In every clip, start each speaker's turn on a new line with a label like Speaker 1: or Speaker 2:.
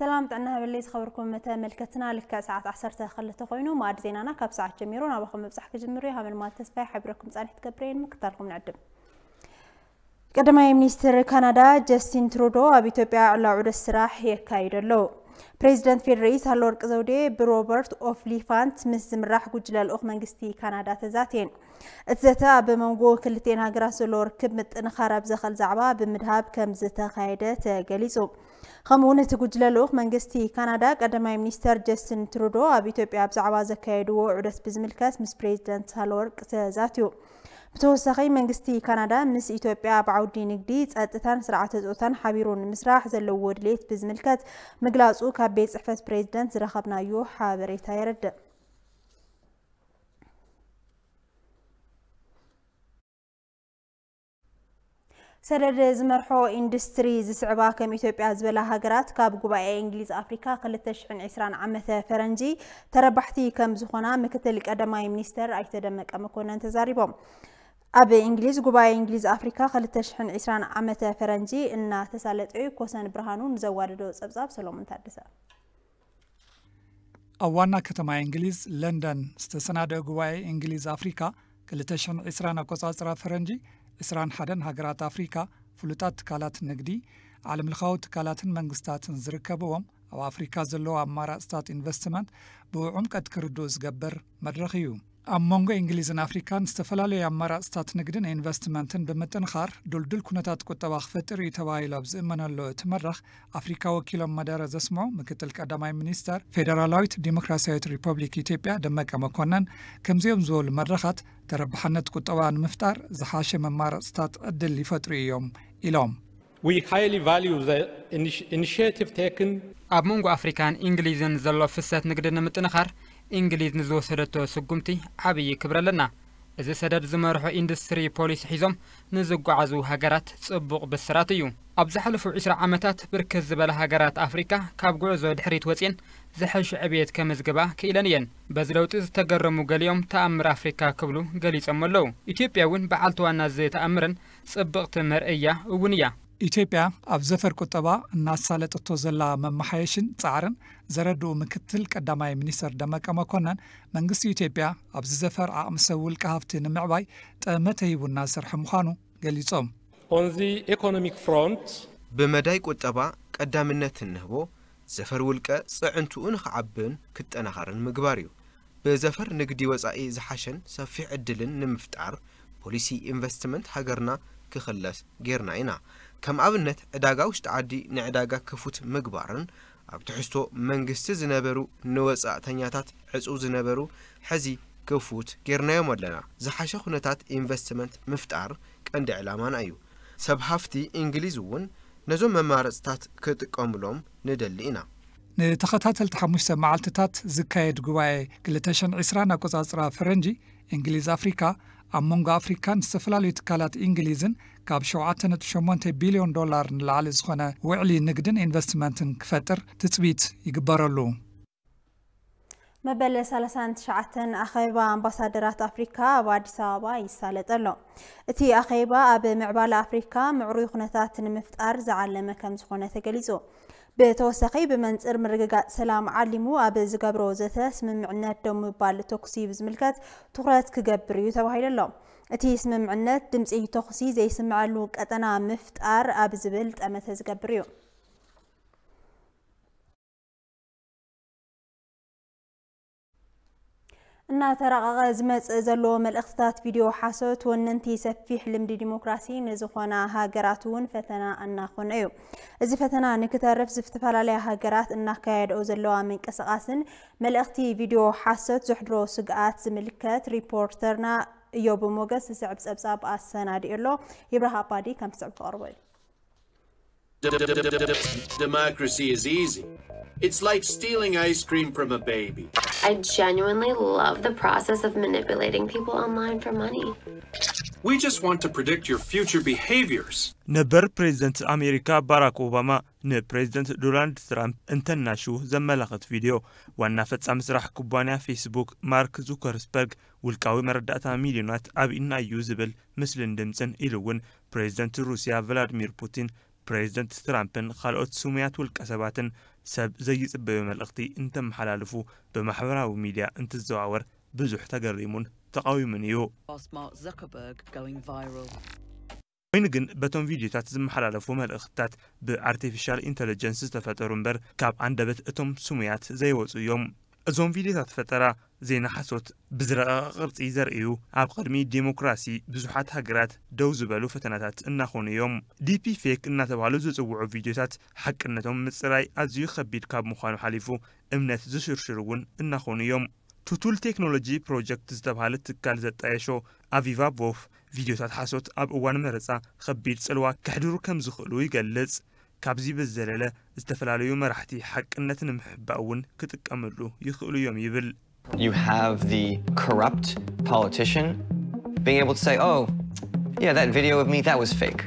Speaker 1: ሰላም ጥዕና ሃበለይ ዝኸበርኩም መተመልከትና ልክዕ ሰዓት 12 ኮይኑ መኣድ ዜናና ካብ ሰዓት ጀሚሩ ናባኹም ምብፃሕ ክጅምሩ ሃመልማል ተስፋይ ሓቢረኩም ፃንሒት ገብረየን ምክታልኩም ንዕድም ቀዳማይ ሚኒስትር ካናዳ ጀስቲን ትሩዶ ኣብ ኢትዮጵያ ዕላዊ ዑደት ስራሕ የካይድ ኣለዉ ፕሬዚደንት ፌደሪ ሳህለወርቅ ዘውዴ ብሮበርት ኦፍሊፋንት ምስ ዝምራሕ ጉጅለ ልኡኽ መንግስቲ ካናዳ ተዛትየን እቲ ዘተ ኣብ መንጎ ክልቴን ሃገራት ዘሎ ርክብ ምጥንኻር ኣብ ዘኽእል ዛዕባ ብምድሃብ ከም ዝተኻየደ ተገሊጹ ከምኡ እውን እቲ ጉጅለ ልኡኽ መንግስቲ ካናዳ ቀዳማይ ሚኒስተር ጀስትን ትሩዶ ኣብ ኢትዮጵያ ብዛዕባ ዘካየድዎ ዑደት ብዝምልከት ምስ ፕሬዚደንት ሳህለወርቅ ተዛትዩ ብተወሳኺ መንግስቲ ካናዳ ምስ ኢትዮጵያ ብዓውዲ ንግዲ ፀጥታን ስርዓተ ፆታን ሓቢሩ ንምስራሕ ዘለዎ ድሌት ብዝምልከት ምግላፁ ካብ ቤት ፅሕፈት ፕሬዚደንት ዝረኸብናዩ ሓበሬታ የረድእ ሰደድ ዝመርሖ ኢንዱስትሪ ዝስዕባ ከም ኢትዮጵያ ዝበላ ሃገራት ካብ ጉባኤ እንግሊዝ ኣፍሪካ 2020 ዓመተ ፈረንጂ ተረባሕቲ ከም ዝኾና ምክትል ቀዳማይ ሚኒስተር ኣይተደመቀ መኮነን ተዛሪቦም ኣብ እንግሊዝ ጉባኤ እንግሊዝ ኣፍሪካ 2020 ዓመተ ፈረንጂ እናተሳለጠ ኮሰን ብርሃኑ ንዘዋደዶ ፀብጻብ ሰሎሞን ታደሰ
Speaker 2: ኣብ ዋና ከተማ እንግሊዝ ለንደን ዝተሰናደአ ጉባኤ እንግሊዝ ኣፍሪካ 220 ኣቆፃፅራ ፈረንጂ 21 ሃገራት ኣፍሪካ ፍሉጣት ትካላት ንግዲ ዓለምልኻዊ ትካላትን መንግስታትን ዝርከብዎም ኣብ ኣፍሪካ ዘለዎ ኣማራፅታት ኢንቨስትመንት ብውዑምቀት ክርድኡ ዝገብር መድረኽ እዩ ኣብ መንጎ እንግሊዝን ኣፍሪካን ዝተፈላለዩ ኣማራፅታት ንግድን ኢንቨስትመንትን ብምጥንኻር ዱልዱል ኩነታት ቁጠባ ክፈጥር እዩ ተባሂሉ ኣብ ዝእመነሉ እቲ መድረኽ ኣፍሪካ ወኪሎም መደረ ዘስምዖ ምክትል ቀዳማይ ሚኒስተር ፌደራላዊት ዲሞክራስያዊት ሪፐብሊክ ኢትዮጵያ ደመቀ መኮነን ከምዚኦም ዝበሉ መድረኻት ተረብሓነት ቁጠባ ንምፍጣር ዝሓሸ መማረፅታት ዕድል ይፈጥሩ እዮም ኢሎም ኣብ መንጎ ኣፍሪካን እንግሊዝን ዘሎ ፍሰት ንግዲ ንምጥንኻር እንግሊዝ ንዝወሰደቶ ስጉምቲ ዓብዪ ክብረ ኣለና እዚ ሰደድ ዝመርሖ ኢንዱስትሪ ፖሊሲ ሒዞም ንዝጓዓዙ ሃገራት ጽቡቕ ብስራት እዩ ኣብ ዝሓለፉ 20 ዓመታት ብርክት ዝበለ ሃገራት ኣፍሪካ ካብ ጉዕዞ ድሕሪት ወፂን ዘሐሸ ዕብየት ከመዝግባ ክኢለን እየን በዚ ለውጢ ዝተገረሙ ገሊኦም ተኣምር ኣፍሪካ ክብሉ ገሊፆም ኣለዉ ኢትዮጵያ እውን በዓልቲ ዋና ዝተኣምርን ጽብቕቲ መርእያ እውን እያ ኢትዮጵያ ኣብ ዘፈር ቁጠባ እናሳለጠቶ ዘላ መመሓየሽን ፃዕርን ዘረድኡ ምክትል ቀዳማይ ሚኒስትር ደመቀ መኮነን መንግስቲ ኢትዮጵያ ኣብዚ ዘፈር ዓቕሚ ሰብ ውልቀ ሃፍቲ ንምዕባይ ጠመተ ሂቡና ዝሰርሐ ምዃኑ ገሊፆም ፍሮንት
Speaker 3: ብመዳይ ቁጠባ ቀዳምነት እንህቦ ዘፈር ውልቀ ፅዕንትኡ ንክዓብን ክጠናኸርን ምግባር እዩ ብዘፈር ንግዲ ወፃኢ ዝሓሸን ሰፊሕ ዕድልን ንምፍጣር ፖሊሲ ኢንቨስትመንት ሃገርና ክኽለስ ጌርና ኢና ከም ኣብነት ዕዳጋ ውሽጢ ዓዲ ንዕዳጋ ክፉት ምግባርን ኣብ ትሕዝቶ መንግስቲ ዝነበሩ ንወፃእተኛታት ዕፁብ ዝነበሩ ሕዚ ክፉት ጌርናዮም ኣለና ዝሓሸ ኩነታት ኢንቨስትመንት ምፍጣር ቀንዲ ዕላማና እዩ ሰብ ሃፍቲ እንግሊዝ እውን ነዞም መማረፅታት ክጥቀምሎም ንደሊ ኢና
Speaker 2: ንተኸታተልቲ ሓሙሽተ መዓልትታት ዝካየድ ጉባኤ 220 ኣቆፃፅራ ፈረንጂ እንግሊዝ ኣፍሪካ ኣብ መንጎ ኣፍሪካን ዝተፈላለዩ ትካላት እንግሊዝን ካብ 7.8 ቢልዮን ዶላር ንላዕሊ ዝኾነ ውዕሊ ንግድን ኢንቨስትመንትን ክፈጥር ትፅቢት ይግበረሉ
Speaker 1: መበለ 39 ኣኼባ ኣምባሳደራት ኣፍሪካ ኣብ ኣዲስ ኣበባ ይሳለጥ ኣሎ እቲ ኣኼባ ኣብ ምዕባለ ኣፍሪካ ምዕሩይ ኩነታት ንምፍጣር ዝዓለመ ከም ዝኾነ ተገሊጹ ብተወሳኺ ብመንፅር ምርግጋፅ ሰላም ዓሊሙ ኣብ ዝገብሮ ዘተ ስምምዕነት ደው ምባል ተኩሲ ብዝምልከት ትኩረት ክገብር እዩ ተባሂሉ ኣሎ እቲ ስምምዕነት ድምፂ ተኹሲ ዘይስምዐሉ ቀጠና ምፍጣር ኣብ ዝብል ጠመተ ዝገብር እዩ እናተረቐቐ ዝመፅእ ዘለዎ መልእኽትታት ቪድዮ ሓሶት ወነንቲ ሰፊሕ ልምዲ ዲሞክራሲ ንዝኾና ሃገራት እውን ፈተና እናኾነ እዩ እዚ ፈተና ንክተርፍ ዝተፈላለያ ሃገራት እናካየድኦ ዘለዋ ምንቅስቓስን መልእኽቲ ቪድዮ ሓሶት ዘሕድሮ ስግኣት ዝምልከት ሪፖርተርና እዮብ ሞገስ ዝስዕብ ፀብጻብ ኣሰናዲኡ ኣሎ ይብራሃ ኣባዲ ከም ትስዕብ ተቐርቦ እዩ
Speaker 4: Democracy is easy. It's like stealing ice cream from a baby.
Speaker 1: I genuinely love the process of manipulating people online for money.
Speaker 2: We just want to predict your future behaviors.
Speaker 3: نبر بريزنت أمريكا باراك أوباما نبريزنت دونالد ترامب انتناشو زملقت فيديو والنافت أمسرح كوبانيا فيسبوك مارك زوكرسبرغ والكاوي مردأتا مليونات أب إنا يوزبل مثل دمسن إلوون بريزنت روسيا فلاديمير بوتين ፕሬዚደንት ትራምፕን ካልኦት ስሙያት ውልቀ ሰባትን ሰብ ዘይፅበዮ መልእኽቲ እንተመሓላልፉ ብማሕበራዊ ሚድያ እንትዘዋወር ብዙሕ ተገሪሙን ተቃዊሙን እዩ ኮይኑ ግን በቶም ቪድዮታት ዝመሓላለፉ መልእኽትታት ብኣርቲፊሻል ኢንተለጀንስ ዝተፈጠሩ እምበር ካብ ኣንደበት እቶም ስሙያት ዘይወፁ እዮም እዞም ቪድዮታት ፈጠራ ዜና ሓሶት ብዝረአ ቅርፂ ዘርእዩ ኣብ ቅድሚ ዲሞክራሲ ብዙሓት ሃገራት ደው ዝበሉ ፈተናታት እናኾኑ እዮም ዲፒ ፌክ እናተባሃሉ ዝፅውዑ ቪድዮታት ሓቅነቶም ምፅራይ ኣዝዩ ከቢድ ካብ ምዃኑ ሓሊፉ እምነት ዝሽርሽር እውን እናኾኑ እዮም ቱቱል ቴክኖሎጂ ፕሮጀክት ዝተባሃለ ትካል ዘጣየሾ ኣቪቫ ቦፍ ቪድዮታት ሓሶት ኣብ እዋን መረፃ ከቢድ ፅልዋ ከሕድሩ ከም ዝኽእሉ ይገልጽ ካብዚ ብዘለለ ዝተፈላለዩ መራሕቲ ሓቅነት ንምሕባእ እውን ክጥቀመሉ ይኽእሉ እዮም ይብል You have the corrupt politician being able to say, oh, yeah, that video of me, that was fake.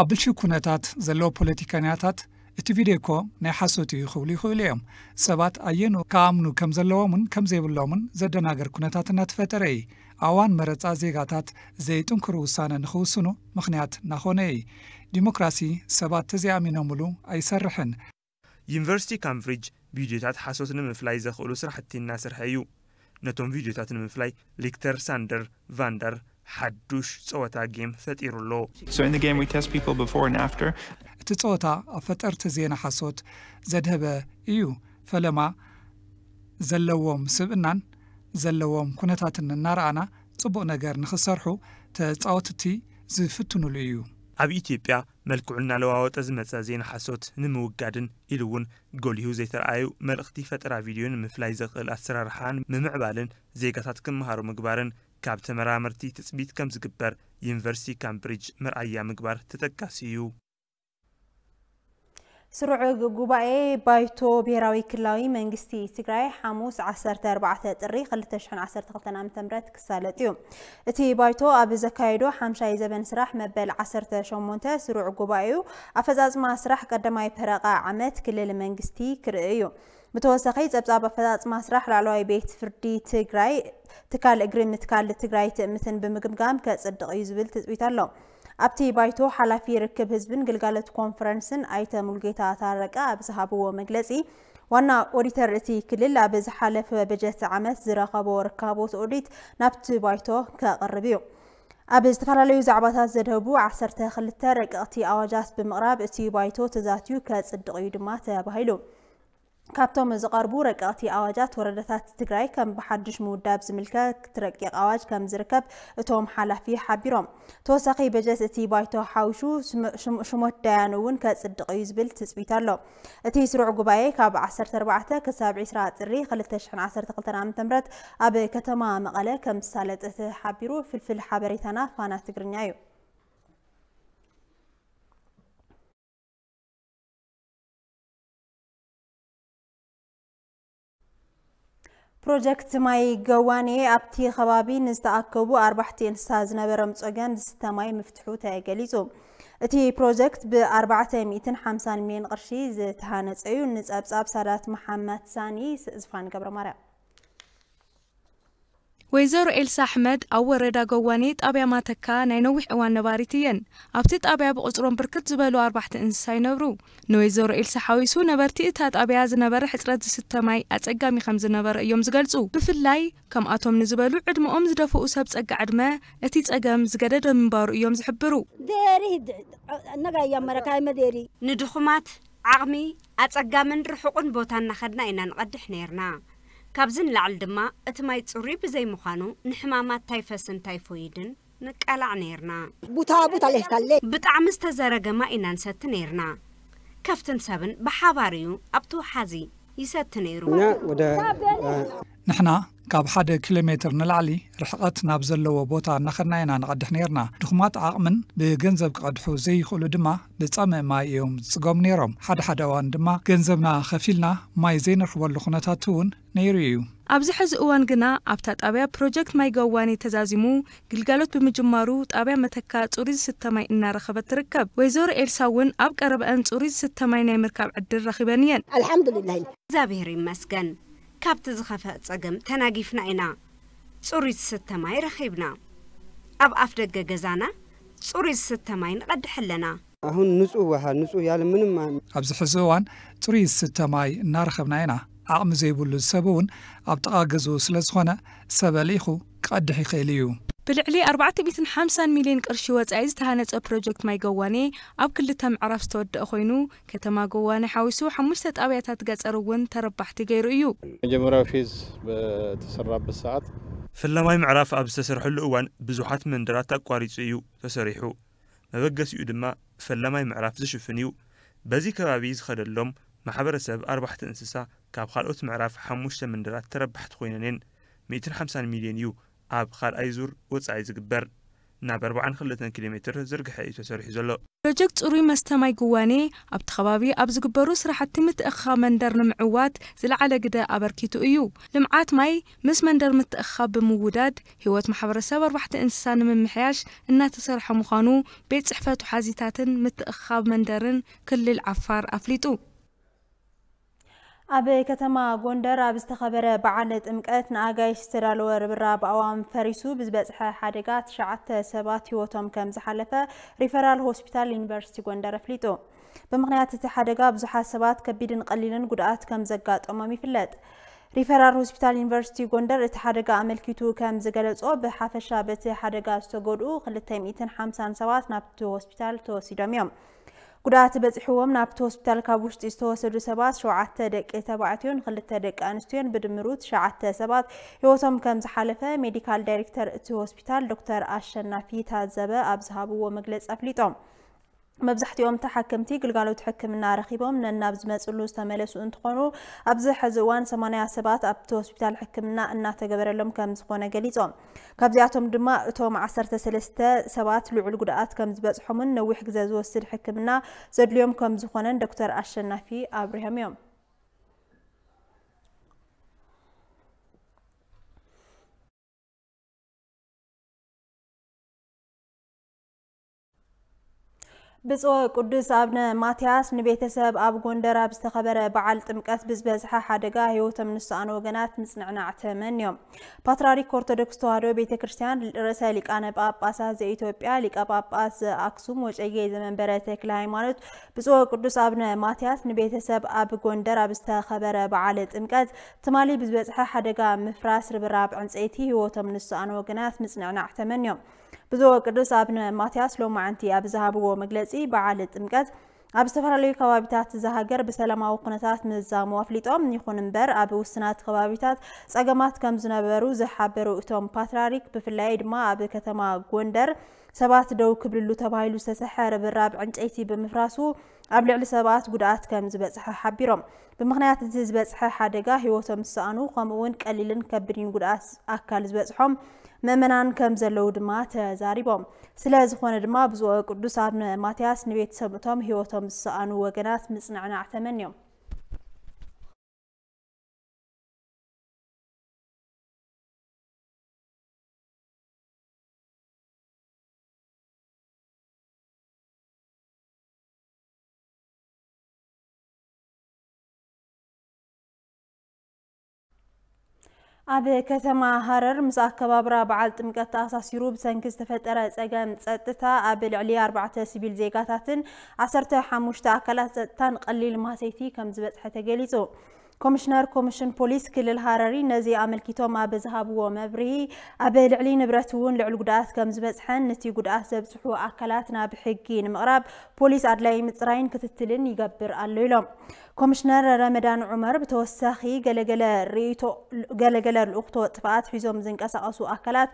Speaker 2: ኣብ ብልሺ ኩነታት ዘለዎ ፖለቲከኛታት እቲ ቪድዮ እኮ ናይ ሓሶት እዩ ይኽብሉ ይኽእሉ እዮም ሰባት ኣየኑ ከኣምኑ ከም ዘለዎምን ከም ዘይብሎምን ዘደናገር ኩነታት እናተፈጠረ እዩ ኣዋን መረፃ ዜጋታት ዘይጥንክሩ ውሳነ ንኽውስኑ ምኽንያት እናኾነ እዩ ዲሞክራሲ ሰባት ተዘይኣሚኖምሉ ኣይሰርሕን
Speaker 3: ዩኒቨርሲቲ ካምብሪጅ ቪድዮታት ሓሶት ንምፍላይ ዘኽእሉ ስራሕቲ እናስርሐ እዩ ነቶም ቪድዮታት ንምፍላይ ሊክተር ሳንደር ቫንደር ሓዱሽ ፀወታ ጌም ፈጢሩ ኣሎ
Speaker 2: እቲ ፀወታ ኣብ ፈጠርቲ ዜና ሓሶት ዘድህበ እዩ ፈለማ ዘለዎም ስብእናን ዘለዎም ኩነታትን እናርኣና ጽቡቕ ነገር ንኽሰርሑ ተጻወትቲ ዝፍትኑሉ
Speaker 3: እዩ ኣብ ኢትዮጵያ መልክዑ እናለዋወጠ ዝመፀ ሓሶት ንምውጋድን ኢሉ እውን ጎሊሁ ዘይተረኣዩ መልእኽቲ ፈጠራ ቪድዮ ንምፍላይ ዘኽእል ኣሰራርሓን ምምዕባልን ዜጋታት ክምሃሩ ምግባርን ካብ ተመራምርቲ ትፅቢት ከም ዝግበር ዩኒቨርሲቲ ካምብሪጅ መርኣያ ምግባር ተጠቃሲ እዩ
Speaker 1: ስሩዕ ጉባኤ ባይቶ ብሔራዊ ክልላዊ መንግስቲ ትግራይ ሓሙስ 14 ጥሪ 2012 ዓ ም ክሳለጥ እዩ እቲ ባይቶ ኣብ ዘካየዶ ሓምሻይ ዘበን ስራሕ መበል 18 ስሩዕ ጉባኤኡ ኣፈፃፅማ ስራሕ ቀዳማይ ፈረቓ ዓመት ክልል መንግስቲ ክርኢ እዩ ብተወሳኺ ጸብጻብ ኣፈጻጽማ ስራሕ ላዕለዋይ ቤት ፍርዲ ትግራይ ትካል እግሪ ምትካል ትግራይ ትእምትን ብምግምጋም ከጽድቕ እዩ ዝብል ትጽቢት ኣሎ ኣብቲ ባይቶ ሓላፊ ርክብ ህዝብን ግልጋሎት ኮንፈረንስን ኣይተ ሙልጌታ ታረቀ ኣብ ዝሃብዎ መግለፂ ዋና ኦዲተር እቲ ክልል ኣብ ዝሓለፈ በጀት ዓመት ዝረኸቦ ርካቦት ኦዲት ናብቲ ባይቶ ከቕርብ እዩ ኣብ ዝተፈላለዩ ዛዕባታት ዘድህቡ 12 ረቂቕቲ ኣዋጃት ብምቕራብ እቲ ባይቶ ተዛትዩ ከጽድቕ እዩ ድማ ተባሂሉ كابتن زغاربو رقاتي اواجات وردتات تقرأي كم بحدش موداب زملكة ترقيق اواج كم زركب توم حالة في حبيروم توساقي بجاس اتي بايتو حاوشو شموت ديانوون كاسدقي زبل تسبيتار لو اتي سرع قباية كاب عسر تربعته كسابع عسراء تري خلتشحن عسر تقلتنا عام تمرت ابي كتما مقالة كم سالت اتي فلفل حبريتنا فانا تقرنيايو پرۆجەکت مای گەوانەیە ئاپتی خەوابی نزدەعاکە بوو ئاربحتێن ساز نەبەرم چۆگەن دستەمای مفتحوت ئەگەلیزۆم. ئەتی پرۆژەکت بە ئاربعتە میتن حەمسان مێن قەرشی تهانەچەوی و نزعبزاب سارات محەممەدسانی زفان گەبرەمارە.
Speaker 4: ويزور إلسا حمد أو ريدا غوانيت أبيا ما تكا نينوح إوان نباريتيين أبتيت أبيا بقصرون بركت زبالو أربعة إنساي نورو نويزور إلسا حاويسو نبارتي إتهات أبيا زنبار حسرات ستماي أتقا ميخمز نبار يوم زغالزو بفل اللاي كم أطوم نزبالو عدم أم زدفو أساب تقا عدما أتي تقا مزقادة دمبارو يوم زحبرو
Speaker 1: ديري هد نقا يام مراكاي ما ديري ندخمات عغمي أتقا من رحوقن بوتان نخدنا إنا نقدح نيرنا ካብዚ ንላዕሊ ድማ እቲ ማይ ፅሩይ ብዘይምዃኑ ንሕማማት ታይፈስን ታይፎይድን ንቀላዕ ነይርና ቡታ ቡታ ለፍካለ ብጣዕሚ ዝተዘረገማ ኢና ንሰቲ ነይርና ከፍትን ሰብን ብሓባር እዩ ኣብቲ ወሓዚ ይሰቲ ነይሩ
Speaker 2: ንሕና ካብ ሓደ ኪሎ ሜትር ንላዕሊ ርሕቐት ናብ ዘለዎ ቦታ እናኸድና ኢና ንቐድሕ ነይርና ድኹማት ዓቕምን ብገንዘብ ክቐድሑ ዘይኽእሉ ድማ ብፀምእ ማይ እዮም ዝፅገሙ ነይሮም ሓደ ሓደ እዋን ድማ ገንዘብና ከፊልና ማይ ዘይንርክበሉ ኩነታት እውን ነይሩ እዩ
Speaker 4: ኣብዚ ሕዚ እዋን ግና ኣብታ ጣብያ ፕሮጀክት ማይ ገዋኔ ተዛዚሙ ግልጋሎት ብምጅማሩ ጣብያ መተካ ፅሩይ ዝስተ ማይ እናረኸበት ትርከብ ወይዘሮ ኤልሳ እውን ኣብ ቀረበአን ፅሩይ ዝስተ ማይ ናይ ምርካብ ዕድል ረኺበን እየን ኣልሓምዱልላ እግዚኣብሔር ይመስገን ካብቲ
Speaker 1: ዝኸፍአ ፀገም ተናጊፍና ኢና ፅሩይ ዝስተ ማይ ረኺብና ኣብ ኣፍ ደገ ገዛና ፅሩይ ዝስተ ማይ ንቐድሕ ኣለና
Speaker 2: ኣሁን ንፁህ ወሃል ንፁህ ያለ ምንም ኣብዚ ሕዚ እዋን ፅሩይ ዝስተ ማይ እናረኸብና ኢና ዓቕሚ ዘይብሉ ሰብ እውን ኣብ ጥቓ ስለ ዝኾነ ሰብ ኣልኢኹ ክቐድሕ ይኽእል እዩ
Speaker 4: بلعلي 450 مليون قرش وتعز تهانت بروجكت ماي جواني اب كل تم عرف ستود اخوينو كتما جواني حاوسو حمشت ابيات تقص ارون تربحتي غير ايو
Speaker 3: مجمرا فيز بتسرب بالساعات في ماي معرف اب تسرح الاوان بزوحات من درات اقواريت ايو تسريحو ما بقس يو دما فلا ماي معرف زشفنيو بزي كبابيز خدلهم محبر سب اربع انسسا كاب خالوت معرف حمشت من درات تربحت خوينين 150 مليون يو ኣብ ካልኣይ ዙር ወፃኢ ዝግበር ናብ 42 ኪሎ ሜትር ዝርግሐ እዩ ተሰሪሑ ዘሎ
Speaker 4: ፕሮጀክት ፅሩይ መስተ ማይ ጉዋኔ ኣብቲ ከባቢ ኣብ ዝግበሩ ስራሕቲ ምትእኽኻብ መንደር ንምዕዋት ዝለዓለ ግደ ኣበርኪቱ እዩ ልምዓት ማይ ምስ መንደር ምትእኽኻብ ብምውዳድ ህይወት ማሕበረሰብ ኣርባሕቲ እንስሳ ንምምሕያሽ እናተሰርሐ ምዃኑ ቤት ፅሕፈት ሓዚታትን ምትእኽኻብ መንደርን ክልል ዓፋር ኣፍሊጡ
Speaker 1: أبى كتما غندر أبى استخبره بعند إمكانت ناقيش سرالو رب أوام فريسو بزبز حادقات شعات سباتي وتم كم زحلفة ريفرال هوسبيتال لينبرستي غندر فليتو بمغنيات تحادقا بزحا سبات كبيد قليلا قدقات كم زقات أمامي فلات ريفرال هوسبيتال لينبرستي غندر تحادقا عمل كيتو كم زقالت أوب حافشا بتحادقا استوغود خلتهم إيتن حمسان سبات نابتو هوسبيتال توسيدوميوم قدرت بزحوم نابت هسپتال کابوش تیستو سر سباز شعات دک تبعتیون خل تدک آنستیون بد مرود شعات سباز یوتام کم زحلفه میکال دایرکتر تو هسپتال دکتر آشن نفیت هذب ابزهابو و مجلس افلیتام مبزحت يوم تحكمتي قل قالوا تحكم النارخي بوم ننابز مسؤولو استملسو انتخونو أبزح زوان سمانيا سبات أبتو سبتال حكمنا أنات قبر لهم كم زخونا قليزوم كابزياتهم دماء توم عصر تسلستة سبات لعو القدقات كم زبازحومن نويح قزازو السر حكمنا زد اليوم كم زخونا دكتور أشنافي أبريهام يوم ብፁዕ ቅዱስ አብነ ማትያስ ንቤተሰብ ኣብ ጎንደር ኣብ ዝተኸበረ በዓል ጥምቀት ብዝበዝሐ ሓደጋ ህይወቶም ንሰኣኑ ወገናት ምጽንዕናዕ ተመንዮም ፓትርያርክ ኦርቶዶክስ ተዋህዶ ቤተ ክርስቲያን ርእሰ ሊቃነ ጳጳሳት ዘኢትዮጵያ ሊቀ ጳጳስ ኣክሱም ወጨጌ ዘመንበረ ተክለ ሃይማኖት ብፁዕ ቅዱስ አብነ ማትያስ ንቤተሰብ ኣብ ጎንደር ኣብ ዝተኸበረ በዓል ጥምቀት ትማሊ ብዝበዝሐ ሓደጋ ምፍራስ ርብራብ ዕንፀይቲ ህይወቶም ንሰኣኑ ወገናት ምጽንዕናዕ ተመንዮም ብዝወ ቅዱስ አብነ ማትያስ ሎማ ዓንቲ ኣብ ዝሃብዎ መግለፂ በዓል ጥምቀት ኣብ ዝተፈላለዩ ከባቢታት ዝሃገር ብሰላማዊ ኩነታት ምዛሙ ኣፍሊጦም ይኹን እምበር ኣብ ውስናት ከባቢታት ፀገማት ከም ዝነበሩ ዝሓበሩ እቶም ፓትርያርክ ብፍላይ ድማ ኣብ ከተማ ጎንደር ሰባት ደው ክብልሉ ተባሂሉ ዝተሰርሐ ርብራብ ዕንጨይቲ ብምፍራሱ ኣብ ልዕሊ ሰባት ጉድኣት ከም ዝበፅሐ ሓቢሮም ብምክንያት እቲ ዝበፅሐ ሓደጋ ሂወቶም ዝሰኣኑ ከምኡ ውን ቀሊልን ከቢድን ጉድኣት ኣካል ዝበፅሖም መመናን ከም ዘለው ድማ ተዛሪቦም ስለዝኾነ ድማ ብዝወ ቅዱስ አብ ማትያስ ንቤተሰብቶም ሂወቶም ዝሰኣኑ
Speaker 3: ወገናት ምፅንዕናዕ ተመንዮም
Speaker 1: أبي كتما هرر مسا كباب رابع التمكة أساسيرو بسنكز تفترة أجام تسأتتا أبي العليا أربعة سبيل زيقاتاتن عصرت حموشتا أكلات تان قليل ما سيتي كم زبت حتى قليزو كومشنر كومشن بوليس كل الهراري نزي عمل كيتو ما بزهاب ومبري أبي العلي نبرتون لعل قداس كم زبت حن نتي قداس زبسحو أكلاتنا بحقين مغرب بوليس أدلاي متراين كتتلين يقبر الليلوم كومشنر رمضان عمر بتوساخي قلقل ريتو قلقل الوقت وطفات حزوم زنك أسأسو أكلات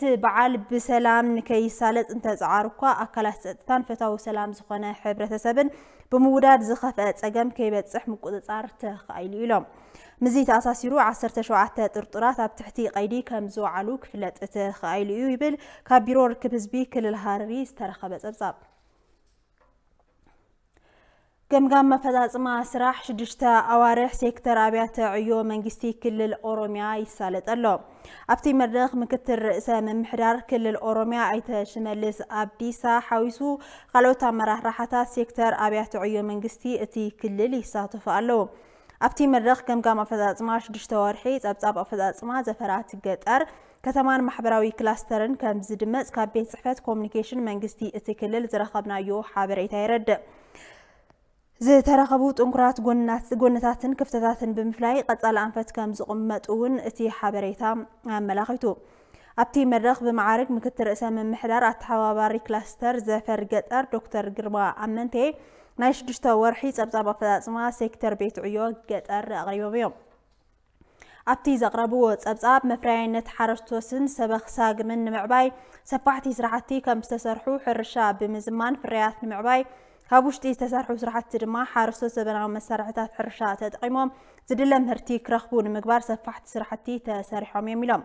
Speaker 1: تبعال بسلام نكي سالت انت زعاركوا أكلات ستتان فتاو سلام زخونا حبرة سبن بمودات زخفات أقام كيبات صح مقودة زارت خايلي لهم مزيت أساسيرو عصر تشوعات ترطرات بتحتي قيدي كمزو علوك فلت خايلي يبل كابيرور كبزبي كل الهاريس ترخبت أبزاب قمقام مفتاز ما سراح شدشتا أواريح سيكتر أبيات عيو منجستي كل الأوروميا يسالت اللو أبتي مرخ مكتر رئيسة من محرار كل الأوروميا عيتا شمالز أبديسا حاويسو غلوطا مراح راحتا سيكتر أبيات عيو منجستي اتي كل ليساتف اللو أبتي مرخ قمقام مفتاز ما شدشتا ورحي زبزاب أفتاز ما زفرات قطر كتمان محبراوي كلاسترن كمزدمت كابين صحفات كومنيكيشن منجستي اتي كل لزرخبنا يو حابر ዝተረኸቡ ጥንኩራት ጎነታትን ክፍተታትን ብምፍላይ ቀጻሊ ኣንፈት ከም ዝቕመጡ እውን እቲ ሓበሬታ ኣመላኺቱ ኣብቲ መድረኽ ብመዓርግ ምክትል ርእሰ ምምሕዳር ኣተሓባባሪ ክላስተር ዘፈር ገጠር ዶክተር ግርማ ኣመንቴ ናይ ሽዱሽተ ወርሒ ጸብጻብ ኣፈጻጽማ ሴክተር ቤት ዕዮ ገጠር ኣቕሪቦም እዮም ኣብቲ ዘቕረብዎ ጸብጻብ መፍረያይነት ሓረስቶስን ሰበኽ ሳግምን ንምዕባይ ሰፋሕቲ ስራሕቲ ከም ዝተሰርሑ ሕርሻ ብምዝማን ፍርያት ንምዕባይ ካብ ውሽጢ ዝተሰርሑ ስራሕቲ ድማ ሓረስቶት ዘበናዊ መሳርሕታት ሕርሻ ተጠቂሞም ዝድለ ምህርቲ ክረኽቡ ንምግባር ሰፋሕቲ ስራሕቲ ተሰሪሖም እዮም ኢሎም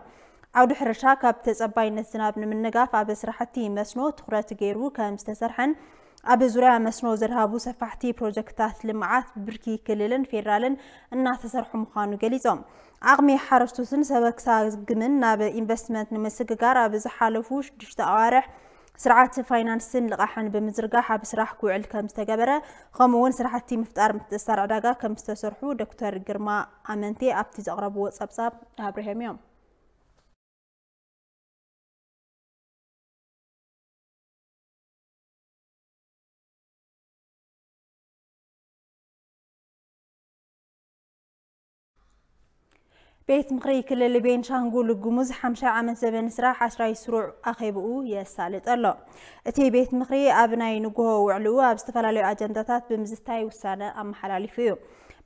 Speaker 1: ዓውዲ ሕርሻ ካብ ተፀባይነት ዝናብ ንምንጋፍ ኣብ ስራሕቲ መስኖ ትኩረት ገይሩ ከም ዝተሰርሐን ኣብ ዙርያ መስኖ ዝረሃቡ ሰፋሕቲ ፕሮጀክትታት ልምዓት ብብርኪ ክልልን ፌደራልን እናተሰርሑ ምዃኑ ገሊፆም ዓቕሚ ሓረስቶትን ሰበክሳግምን ናብ ኢንቨስትመንት ንምስግጋር ኣብ ዝሓለፉ ሽዱሽተ ኣዋርሕ سرعات فاينانسن لقاحن بمزرقاحة بسراح كوعل كمستقبرة خموون سرعات تي مفتار متسار عداقة كمستسرحو دكتور قرما أمنتي أبتز أغرب واتساب ساب يوم ቤት ምኽሪ ክልል ቤንሻንጉል ጉሙዝ 50 ዓመት ዘመን ስራሕ 10 ስሩዕ ኣኼብኡ የሳልጥ ኣሎ እቲ ቤት ምኽሪ ኣብ ናይ ንግሆ ውዕልኡ ኣብ ዝተፈላለዩ ኣጀንዳታት ብምዝታይ ውሳነ ኣመሓላሊፉ እዩ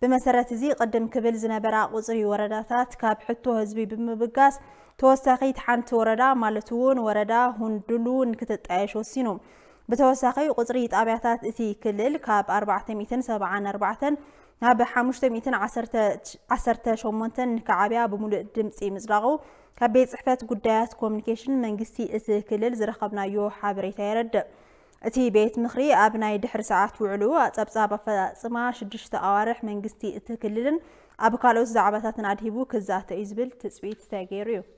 Speaker 1: ብመሰረት እዚ ቅድም ክብል ዝነበራ ቁፅሪ ወረዳታት ካብ ሕቶ ህዝቢ ብምብጋስ ተወሳኺት ሓንቲ ወረዳ ማለት እውን ወረዳ ሁንድሉ ንክትጣየሽ ወሲኑ ብተወሳኺ ቁፅሪ ጣብያታት እቲ ክልል ካብ 474 ناب حاموشتا ميتن عسرتا عسرتا شومونتا نكعابيا بمول دمسي مزلاغو كبيت صحفات قدات كومنيكيشن من قستي اسكلل زرخبنا يو حابري تيرد اتي بيت مخري ابناي دحر ساعات وعلو اتب صابا فاسما شدشتا اوارح من قستي اتكللن ابقالو الزعبتات نادهبو كزاتا ايزبل تسبيت تاقيريو